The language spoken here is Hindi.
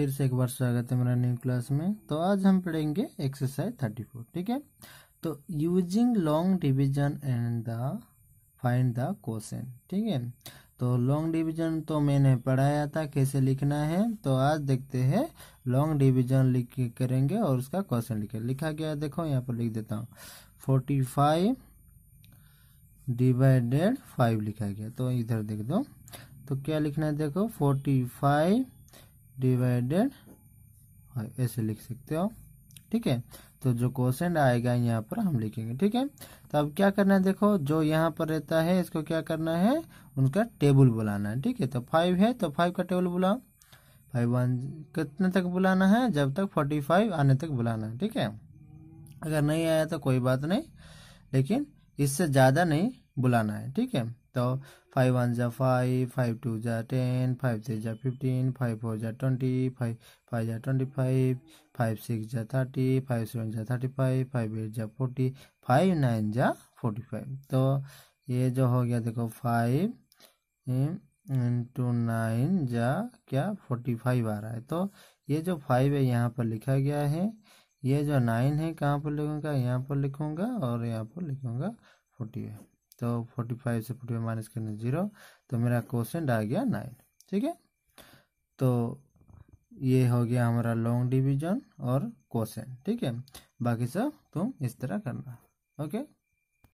फिर से एक बार स्वागत है मेरा न्यू क्लास में तो आज हम पढ़ेंगे एक्सरसाइज थर्टी फोर ठीक है तो using long division and the find the question ठीक है तो लॉन्ग डिवीजन तो मैंने पढ़ाया था कैसे लिखना है तो आज देखते हैं लॉन्ग डिवीजन लिख करेंगे और उसका क्वेश्चन लिखे लिखा गया देखो यहाँ पर लिख देता हूँ फोर्टी फाइव डिवाइडेड फाइव लिखा गया तो इधर देख दो तो क्या लिखना है देखो फोर्टी फाइव डिवाइडेड ऐसे लिख सकते हो ठीक है तो जो क्वेश्चन आएगा यहाँ पर हम लिखेंगे ठीक है तो अब क्या करना है देखो जो यहाँ पर रहता है इसको क्या करना है उनका टेबल बुलाना है ठीक है तो फाइव है तो फाइव का टेबल बुलाओ फाइव वन कितने तक बुलाना है जब तक फोर्टी फाइव आने तक बुलाना है ठीक है अगर नहीं आया तो कोई बात नहीं लेकिन इससे ज़्यादा नहीं बुलाना है ठीक है तो फाइव वन ज़ा फाइव फाइव टू ज़ा टेन फाइव थ्री ज़ा फिफ्टीन फाइव फोर ज़ा ट्वेंटी फाइव फाइव ज़ा ट्वेंटी फाइव फाइव सिक्स ज़ा थर्टी फाइव सेवन ज़ा थर्टी फाइव फाइव एट ज़ा फोर्टी फाइव नाइन ज़ा फोर्टी फाइव तो ये जो हो गया देखो फाइव इंटू नाइन ज़ा क्या फोर्टी फाइव आ रहा है तो ये जो फाइव है यहाँ पर लिखा गया है ये जो नाइन है कहाँ पर लिखूंगा यहाँ पर लिखूंगा और यहाँ पर लिखूंगा फोर्टी फाइव तो फोर्टी फाइव से फोर्टी फाइव माइनस करने जीरो तो मेरा क्वेश्चन आ गया नाइन ठीक है तो ये हो गया हमारा लॉन्ग डिवीजन और क्वेश्चन ठीक है बाकी सब तुम इस तरह करना ओके